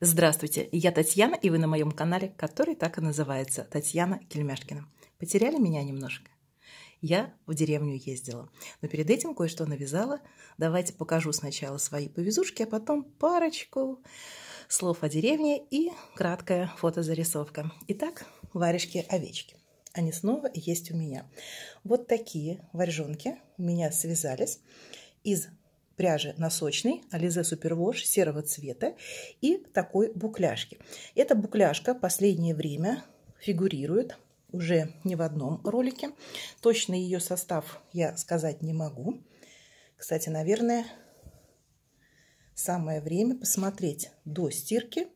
Здравствуйте, я Татьяна, и вы на моем канале, который так и называется «Татьяна Кельмяшкина». Потеряли меня немножко? Я в деревню ездила, но перед этим кое-что навязала. Давайте покажу сначала свои повезушки, а потом парочку слов о деревне и краткая фотозарисовка. Итак, варежки-овечки. Они снова есть у меня. Вот такие варежонки у меня связались из пряжи носочной Ализе Супервош серого цвета и такой букляшки. Эта букляшка последнее время фигурирует уже не в одном ролике. Точно ее состав я сказать не могу. Кстати, наверное, самое время посмотреть до стирки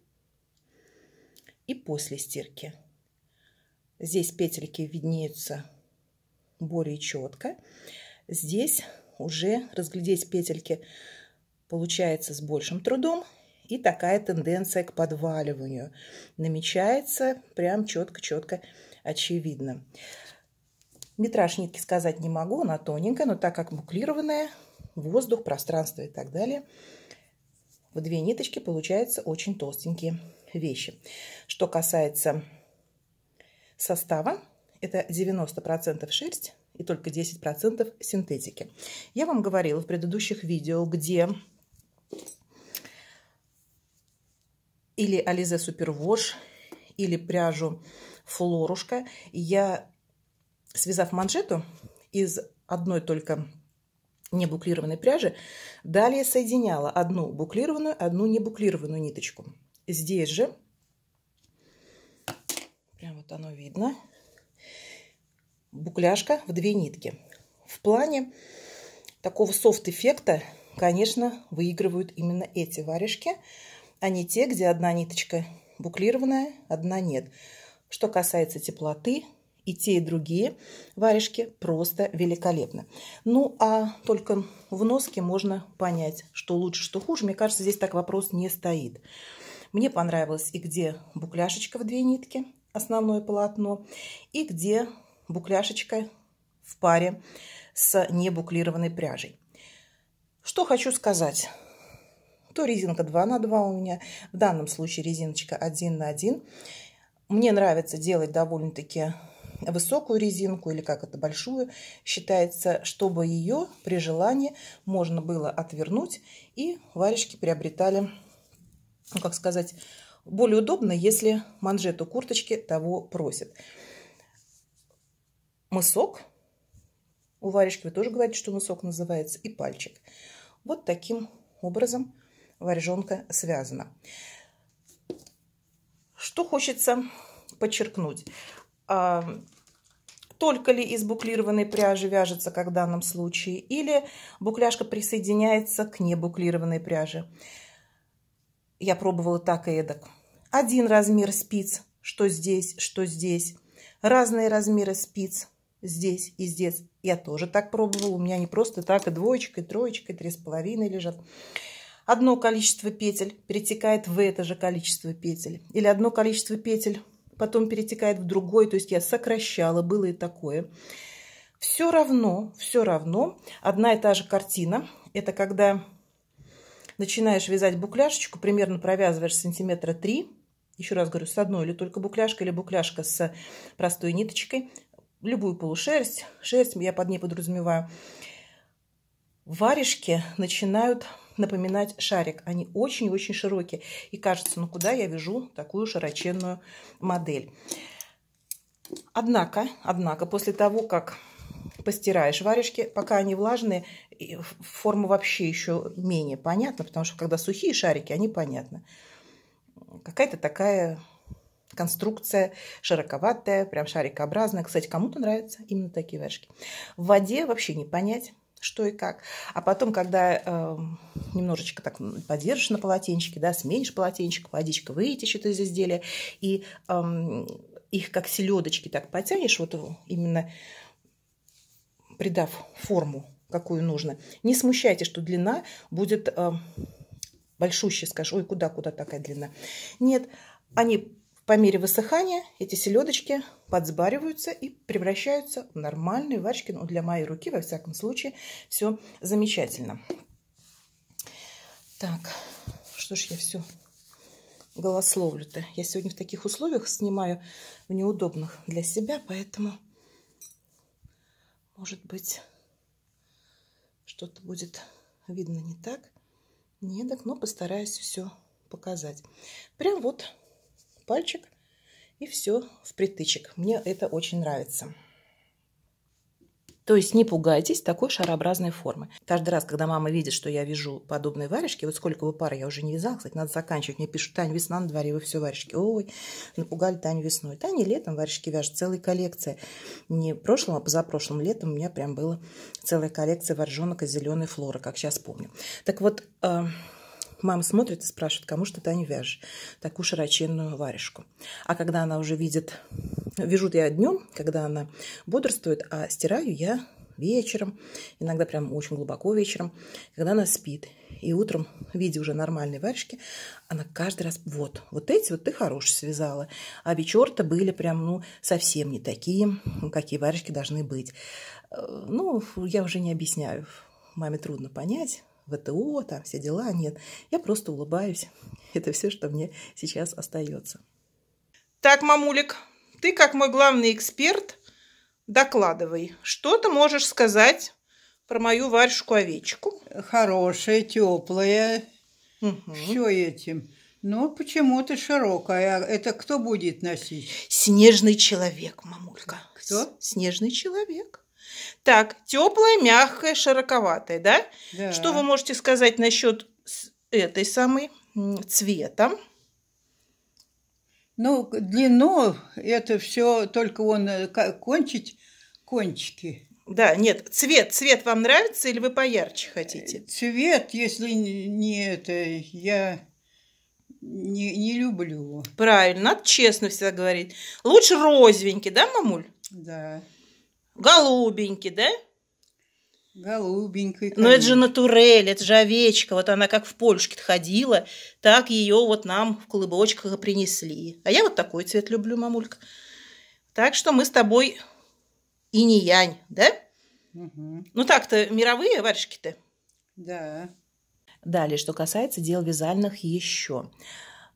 и после стирки. Здесь петельки виднеются более четко. Здесь уже разглядеть петельки получается с большим трудом. И такая тенденция к подваливанию намечается прям четко-четко очевидно. Метраж нитки сказать не могу, она тоненькая, но так как муклированная воздух, пространство и так далее, в две ниточки получаются очень толстенькие вещи. Что касается состава, это 90% шерсть, и только 10% синтетики. Я вам говорила в предыдущих видео, где или Ализе Супервош, или пряжу Флорушка я, связав манжету из одной только не буклированной пряжи, далее соединяла одну буклированную, одну небуклированную ниточку. Здесь же, прям вот оно видно, букляшка в две нитки. В плане такого софт-эффекта, конечно, выигрывают именно эти варежки, а не те, где одна ниточка буклированная, одна нет. Что касается теплоты, и те, и другие варежки просто великолепны. Ну, а только в носке можно понять, что лучше, что хуже. Мне кажется, здесь так вопрос не стоит. Мне понравилось и где букляшечка в две нитки, основное полотно, и где букляшечка в паре с небуклированной пряжей. Что хочу сказать. То резинка 2 на 2 у меня, в данном случае резиночка 1 на 1. Мне нравится делать довольно-таки высокую резинку или как это большую считается, чтобы ее при желании можно было отвернуть и варежки приобретали, ну как сказать, более удобно, если манжету курточки того просит мысок. У варежки вы тоже говорите, что мысок называется, и пальчик. Вот таким образом варежонка связана. Что хочется подчеркнуть. А, только ли из буклированной пряжи вяжется, как в данном случае, или букляшка присоединяется к небуклированной пряже. Я пробовала так и эдак. Один размер спиц, что здесь, что здесь. Разные размеры спиц, здесь и здесь. Я тоже так пробовала. У меня не просто так, и двоечка, и троечка, и три с половиной лежат. Одно количество петель перетекает в это же количество петель. Или одно количество петель потом перетекает в другой. То есть я сокращала, было и такое. Все равно, все равно одна и та же картина. Это когда начинаешь вязать букляшечку, примерно провязываешь сантиметра три еще раз говорю, с одной или только букляшка, или букляшка с простой ниточкой, любую полушерсть, шерсть я под ней подразумеваю, варежки начинают напоминать шарик. Они очень-очень широкие. И кажется, ну куда я вяжу такую широченную модель. Однако, однако, после того, как постираешь варежки, пока они влажные, форма вообще еще менее понятна, потому что когда сухие шарики, они понятны. Какая-то такая конструкция широковатая, прям шарикообразная. Кстати, кому-то нравятся именно такие варежки. В воде вообще не понять, что и как. А потом, когда э, немножечко так подержишь на полотенчике, да, сменишь полотенчик, водичка вытечет из изделия, и э, их как селедочки так потянешь, вот именно придав форму, какую нужно. Не смущайте, что длина будет э, большущая, скажешь, ой, куда-куда такая длина. Нет, они по мере высыхания эти селедочки подсбариваются и превращаются в нормальные варежки. Ну, для моей руки, во всяком случае, все замечательно. Так, что ж я все голословлю-то? Я сегодня в таких условиях снимаю, в неудобных для себя, поэтому, может быть, что-то будет видно не так. Не так, но постараюсь все показать. Прям вот пальчик и все в притычек. Мне это очень нравится. То есть не пугайтесь такой шарообразной формы. Каждый раз, когда мама видит, что я вяжу подобные варежки, вот сколько бы пары я уже не вязала, кстати, надо заканчивать. Мне пишут, Таня, весна на дворе, вы все варежки. Ой, напугали Таню весной. Таня летом варежки вяжет, целая коллекция. Не прошлым, а позапрошлым летом у меня прям была целая коллекция варежонок из зеленой флоры, как сейчас помню. Так вот, а, Мама смотрит и спрашивает, кому что ты не вяжешь такую широченную варежку. А когда она уже видит, вяжу я днем, когда она бодрствует, а стираю я вечером, иногда прям очень глубоко вечером, когда она спит. И утром, видя уже нормальные варежки, она каждый раз, вот, вот эти вот ты хорошие связала. А вечер-то были прям, ну, совсем не такие, какие варежки должны быть. Э, ну, я уже не объясняю. Маме трудно понять, ВТО, там все дела. Нет, я просто улыбаюсь. Это все, что мне сейчас остается. Так, мамулик, ты как мой главный эксперт, докладывай. Что ты можешь сказать про мою варежку-овечку? Хорошая, теплая, угу. все этим. Но ну, почему-то широкая. Это кто будет носить? Снежный человек, мамулька. Кто? С Снежный человек. Так, теплое, мягкое, широковатое, да? да? Что вы можете сказать насчет этой самой цвета? Ну, длину это все только он э, кончить кончики. Да, нет, цвет, цвет вам нравится или вы поярче хотите? Э, цвет, если не это, я не, не люблю. Правильно, надо честно всегда говорить. Лучше розовенький, да, мамуль? Да. Голубенький, да? Голубенький. Конечно. Ну, Но это же натурель, это же овечка. Вот она как в Польшке ходила, так ее вот нам в колыбочках принесли. А я вот такой цвет люблю, мамулька. Так что мы с тобой и не янь, да? Угу. Ну так-то мировые варежки-то. Да. Далее, что касается дел вязальных еще.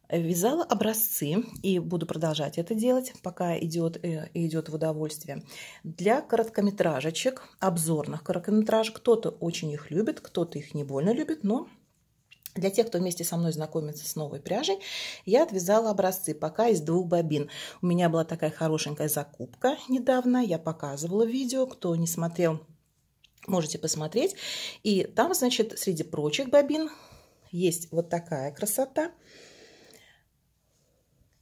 Вязала образцы и буду продолжать это делать, пока идет, э, идет в удовольствие. Для короткометражечек, обзорных короткометражек, кто-то очень их любит, кто-то их не больно любит, но для тех, кто вместе со мной знакомится с новой пряжей, я отвязала образцы пока из двух бобин. У меня была такая хорошенькая закупка недавно, я показывала видео, кто не смотрел, можете посмотреть. И там, значит, среди прочих бобин есть вот такая красота –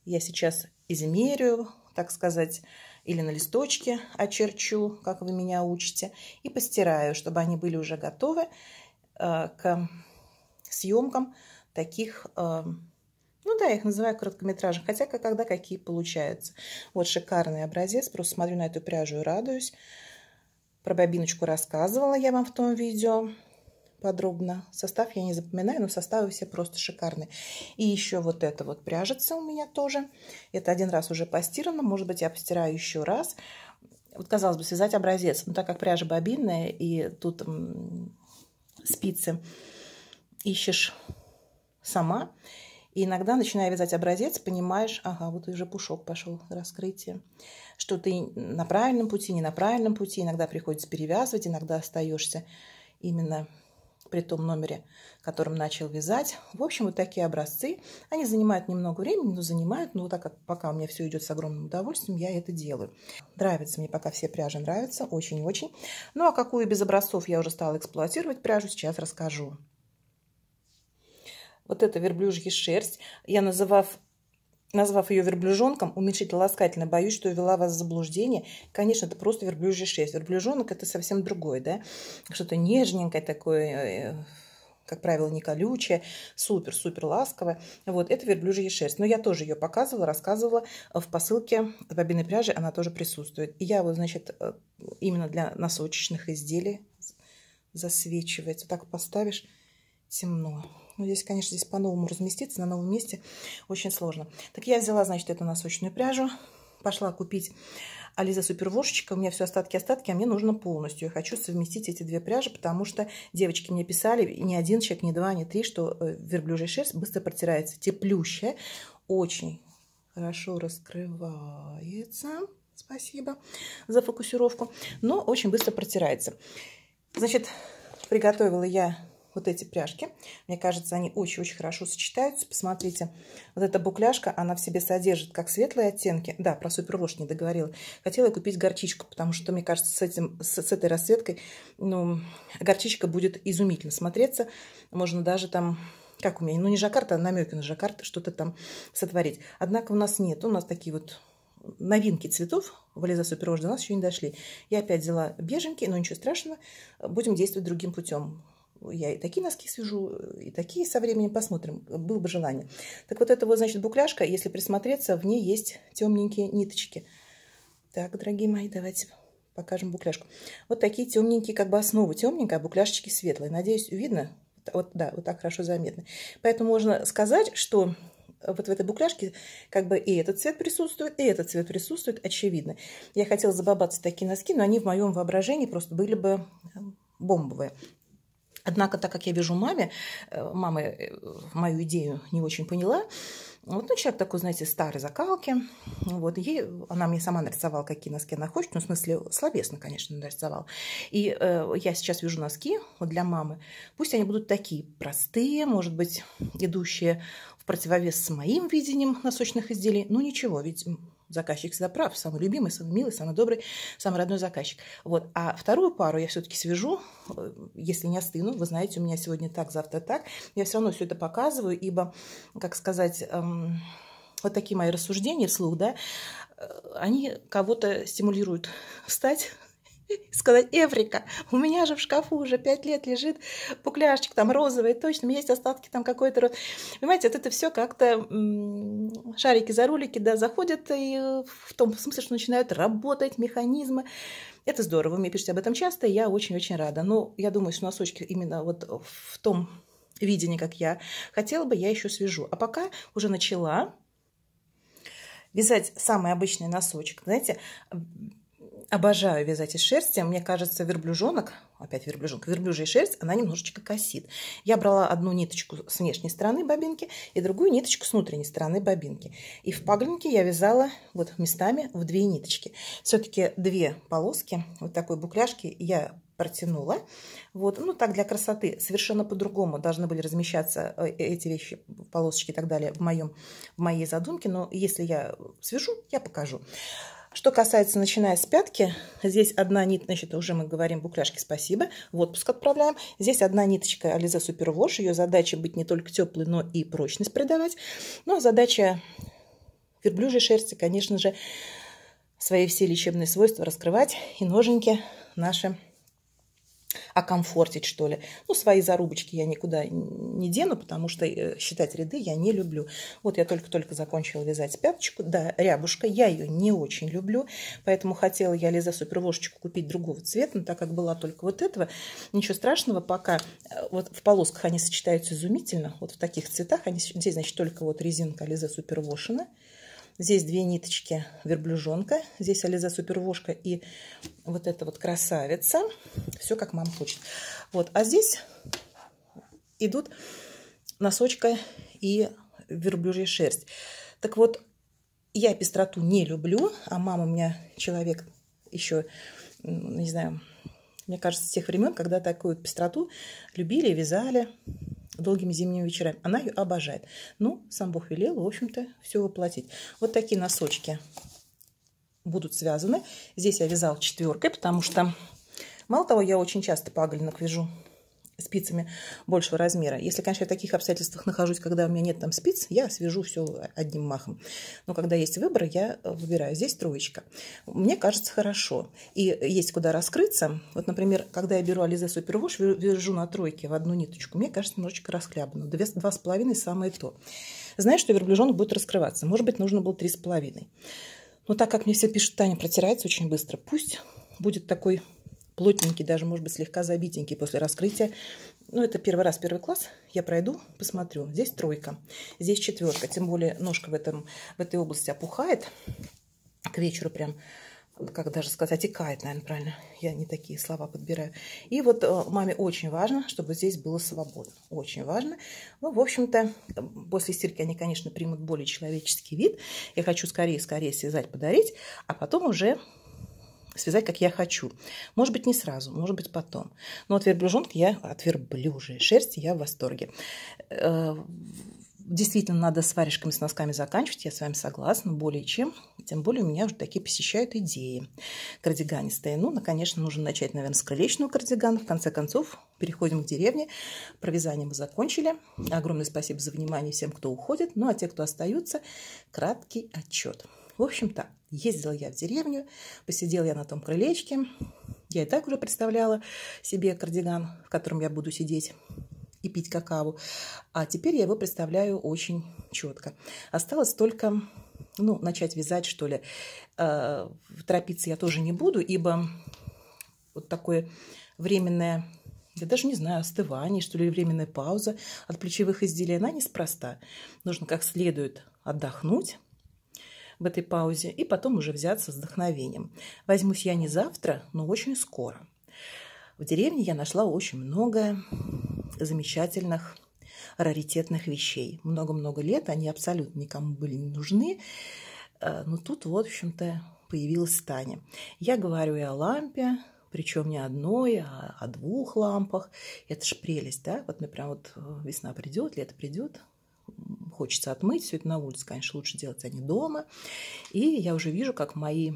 я сейчас измерю, так сказать, или на листочке очерчу, как вы меня учите, и постираю, чтобы они были уже готовы э, к съемкам таких, э, ну да, я их называю короткометражных, хотя как когда какие получаются. Вот шикарный образец, просто смотрю на эту пряжу и радуюсь. Про бобиночку рассказывала я вам в том видео подробно. Состав я не запоминаю, но составы все просто шикарные. И еще вот это вот пряжется у меня тоже. Это один раз уже постирано, может быть, я постираю еще раз. Вот, казалось бы, связать образец, но так как пряжа бобинная и тут м, спицы ищешь сама, и иногда, начиная вязать образец, понимаешь, ага, вот уже пушок пошел, раскрытие. Что ты на правильном пути, не на правильном пути. Иногда приходится перевязывать, иногда остаешься именно при том номере, которым начал вязать. В общем, вот такие образцы. Они занимают немного времени, но занимают, но так как пока у меня все идет с огромным удовольствием, я это делаю. Нравится мне пока все пряжи, нравятся очень-очень. Ну, а какую без образцов я уже стала эксплуатировать пряжу, сейчас расскажу. Вот это верблюжья шерсть. Я называв Назвав ее верблюжонком, уменьшительно ласкательно, боюсь, что ввела вас в заблуждение. Конечно, это просто верблюжья шерсть. Верблюжонок – это совсем другое, да? Что-то нежненькое такое, э, э, как правило, не колючее, супер-супер ласковое. Вот, это верблюжья шерсть. Но я тоже ее показывала, рассказывала в посылке от бобиной пряжи, она тоже присутствует. И я вот, значит, э, именно для носочечных изделий засвечивается. Так поставишь, темно. Ну, здесь, конечно, здесь по-новому разместиться, на новом месте очень сложно. Так я взяла, значит, эту носочную пряжу, пошла купить Ализа Супервошечка. У меня все остатки-остатки, а мне нужно полностью. Я хочу совместить эти две пряжи, потому что девочки мне писали, ни один человек, ни два, ни три, что э, верблюжья шерсть быстро протирается. Теплющая, очень хорошо раскрывается. Спасибо за фокусировку. Но очень быстро протирается. Значит, приготовила я вот эти пряжки. Мне кажется, они очень-очень хорошо сочетаются. Посмотрите, вот эта букляшка, она в себе содержит как светлые оттенки. Да, про суперлож не договорила. Хотела купить горчичку, потому что, мне кажется, с, этим, с, с этой расцветкой ну, горчичка будет изумительно смотреться. Можно даже там как у меня, ну не жаккарта, а намеки на жаккард, что-то там сотворить. Однако у нас нет, у нас такие вот новинки цветов в Лиза Супервож до нас еще не дошли. Я опять взяла беженький, но ничего страшного, будем действовать другим путем я и такие носки свяжу, и такие со временем посмотрим, было бы желание. Так вот это вот, значит, букляшка, если присмотреться, в ней есть темненькие ниточки. Так, дорогие мои, давайте покажем букляшку. Вот такие темненькие, как бы основы темненькая, а букляшечки светлые. Надеюсь, видно? Вот, да, вот так хорошо заметно. Поэтому можно сказать, что вот в этой букляшке как бы и этот цвет присутствует, и этот цвет присутствует, очевидно. Я хотела забабаться такие носки, но они в моем воображении просто были бы э, бомбовые. Однако, так как я вижу маме, э, мама э, мою идею не очень поняла, вот, ну, человек такой, знаете, старой закалки. Вот, ей, она мне сама нарисовала, какие носки она хочет. Ну, в смысле, словесно, конечно, нарисовала. И э, я сейчас вижу носки вот, для мамы. Пусть они будут такие простые, может быть, идущие в противовес с моим видением носочных изделий. Ну, ничего, ведь Заказчик всегда прав, самый любимый, самый милый, самый добрый, самый родной заказчик. Вот. А вторую пару я все-таки свяжу, э, если не остыну. Вы знаете, у меня сегодня так, завтра так. Я все равно все это показываю, ибо, как сказать, эм, вот такие мои рассуждения вслух, да, э, они кого-то стимулируют встать, сказать, Эврика, у меня же в шкафу уже пять лет лежит пукляшечек там розовый, точно, есть остатки там какой-то... Понимаете, вот это все как-то шарики за рулики, да, заходят и в том смысле, что начинают работать механизмы. Это здорово, вы мне пишете об этом часто, и я очень-очень рада. Но я думаю, что носочки именно вот в том видении, как я хотела бы, я еще свяжу. А пока уже начала вязать самый обычный носочек. Знаете, обожаю вязать из шерсти. Мне кажется, верблюжонок, опять верблюжонок, верблюжья шерсть, она немножечко косит. Я брала одну ниточку с внешней стороны бобинки и другую ниточку с внутренней стороны бобинки. И в паглинке я вязала вот местами в две ниточки. Все-таки две полоски вот такой букляшки я протянула. Вот, ну так для красоты. Совершенно по-другому должны были размещаться э, э, эти вещи, полосочки и так далее в, моем, в моей задумке. Но если я свяжу, я покажу. Что касается, начиная с пятки, здесь одна ниточка, значит, уже мы говорим букляшки спасибо, в отпуск отправляем. Здесь одна ниточка Ализе Супервош, ее задача быть не только теплой, но и прочность придавать. Но ну, а задача верблюжьей шерсти, конечно же, свои все лечебные свойства раскрывать и ноженьки наши окомфортить, что ли. Ну, свои зарубочки я никуда не дену, потому что э, считать ряды я не люблю. Вот я только-только закончила вязать пяточку. Да, рябушка, я ее не очень люблю, поэтому хотела я Лиза Супервошечку купить другого цвета, но так как была только вот этого, ничего страшного, пока э, вот в полосках они сочетаются изумительно, вот в таких цветах, они здесь, значит, только вот резинка Лиза Супервошина, Здесь две ниточки верблюжонка. Здесь Ализа супервошка и вот эта вот красавица. Все как мама хочет. Вот, а здесь идут носочка и верблюжья шерсть. Так вот, я пестроту не люблю, а мама у меня человек еще, не знаю, мне кажется, с тех времен, когда такую пестроту любили, вязали долгими зимними вечерами. Она ее обожает. Ну, сам Бог велел, в общем-то, все воплотить. Вот такие носочки будут связаны. Здесь я вязала четверкой, потому что, мало того, я очень часто пагольник вяжу спицами большего размера. Если, конечно, я в таких обстоятельствах нахожусь, когда у меня нет там спиц, я свяжу все одним махом. Но когда есть выбор, я выбираю. Здесь троечка. Мне кажется, хорошо. И есть куда раскрыться. Вот, например, когда я беру Ализе Супервуш, вяжу на тройке в одну ниточку, мне кажется, немножечко расхлябано. Две, два с половиной самое то. Знаешь, что верблюжонок будет раскрываться. Может быть, нужно было три с половиной. Но так как мне все пишут, Таня протирается очень быстро, пусть будет такой плотненький, даже, может быть, слегка забитенький после раскрытия. Ну, это первый раз, первый класс. Я пройду, посмотрю. Здесь тройка, здесь четверка. Тем более ножка в, этом, в этой области опухает. К вечеру прям как даже сказать, икает, наверное, правильно. Я не такие слова подбираю. И вот э, маме очень важно, чтобы здесь было свободно. Очень важно. Ну, в общем-то, после стирки они, конечно, примут более человеческий вид. Я хочу скорее-скорее связать, подарить, а потом уже связать, как я хочу. Может быть, не сразу, может быть, потом. Но от верблюжонка я, от верблюжьей шерсти я в восторге. Э, действительно, надо с варежками, с носками заканчивать, я с вами согласна, более чем. Тем более у меня уже такие посещают идеи кардиганистые. Ну, конечно, нужно начать, наверное, с крылечного кардигана. В конце концов, переходим к деревне. Про вязание мы закончили. Огромное спасибо за внимание всем, кто уходит. Ну, а те, кто остаются, краткий отчет. В общем-то, ездила я в деревню, посидела я на том крылечке. Я и так уже представляла себе кардиган, в котором я буду сидеть и пить какао, А теперь я его представляю очень четко. Осталось только ну, начать вязать, что ли. А, торопиться я тоже не буду, ибо вот такое временное, я даже не знаю, остывание, что ли, временная пауза от плечевых изделий, она неспроста. Нужно как следует отдохнуть, в этой паузе и потом уже взяться с вдохновением. Возьмусь я не завтра, но очень скоро. В деревне я нашла очень много замечательных раритетных вещей. Много-много лет они абсолютно никому были не нужны. Э, но тут, в общем-то, появилась Таня. Я говорю и о лампе, причем не одной, а о двух лампах. Это ж прелесть, да? Вот мне прям вот э, весна придет, лето придет, хочется отмыть. Все это на улице, конечно, лучше делать, а не дома. И я уже вижу, как мои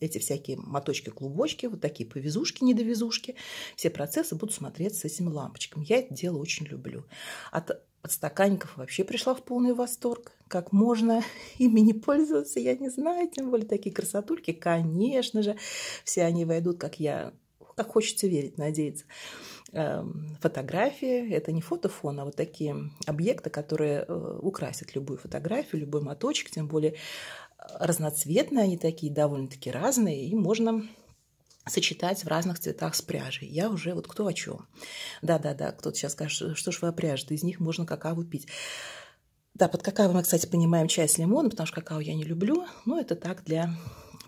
эти всякие моточки-клубочки, вот такие повезушки, недовезушки, все процессы будут смотреться с этим лампочком. Я это дело очень люблю. От стаканников вообще пришла в полный восторг. Как можно ими не пользоваться, я не знаю. Тем более такие красотульки, конечно же. Все они войдут, как я как хочется верить, надеяться. Эм, фотографии – это не фотофон, а вот такие объекты, которые э, украсят любую фотографию, любой моточек, тем более э, разноцветные они такие, довольно-таки разные, и можно сочетать в разных цветах с пряжей. Я уже вот кто о чем. Да-да-да, кто-то сейчас скажет, что ж вы о пряже, из них можно какао пить. Да, под какао мы, кстати, понимаем чай с лимоном, потому что какао я не люблю, но это так для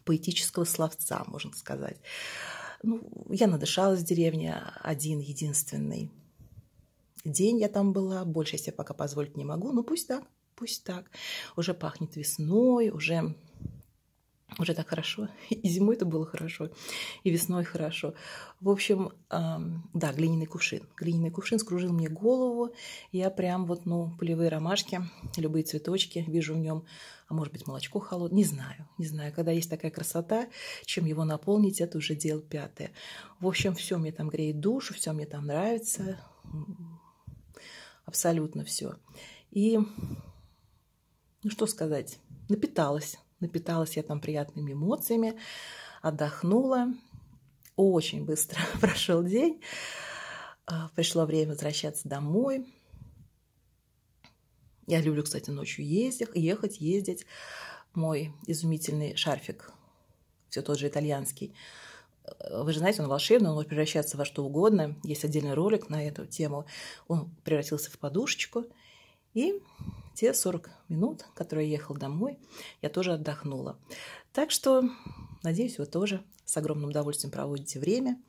поэтического словца, можно сказать. Ну, я надышалась в деревне а, один, единственный день я там была. Больше я себе пока позволить не могу, но пусть так, пусть так. Уже пахнет весной, уже уже так хорошо. И зимой это было хорошо, и весной хорошо. В общем, да, глиняный кувшин. Глиняный кувшин скружил мне голову. Я прям вот, ну, полевые ромашки, любые цветочки вижу в нем. А может быть, молочко холодное? Не знаю, не знаю. Когда есть такая красота, чем его наполнить, это уже дело пятое. В общем, все мне там греет душу, все мне там нравится. Абсолютно все. И, ну что сказать, напиталась напиталась я там приятными эмоциями, отдохнула. Очень быстро прошел день. А, пришло время возвращаться домой. Я люблю, кстати, ночью ездить, ехать, ездить. Мой изумительный шарфик, все тот же итальянский. Э, вы же знаете, он волшебный, он может превращаться во что угодно. Есть отдельный ролик на эту тему. Он превратился в подушечку. И те 40 минут, которые я ехала домой, я тоже отдохнула. Так что, надеюсь, вы тоже с огромным удовольствием проводите время,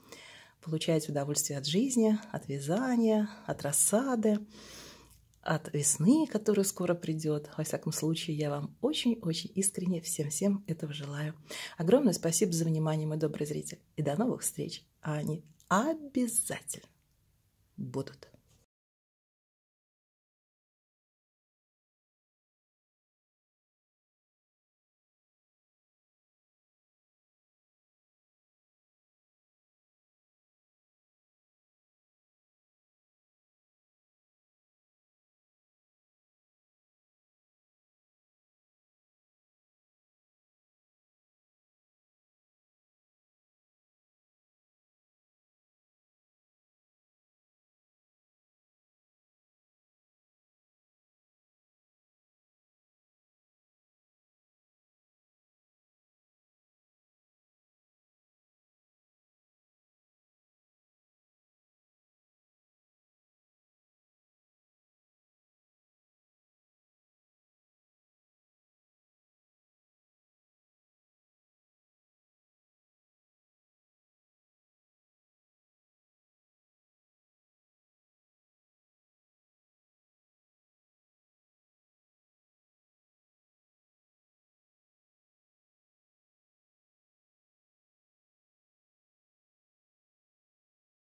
получаете удовольствие от жизни, от вязания, от рассады, от весны, которая скоро придет. Во всяком случае, я вам очень-очень искренне всем-всем этого желаю. Огромное спасибо за внимание, мой добрый зритель. И до новых встреч. А они обязательно будут.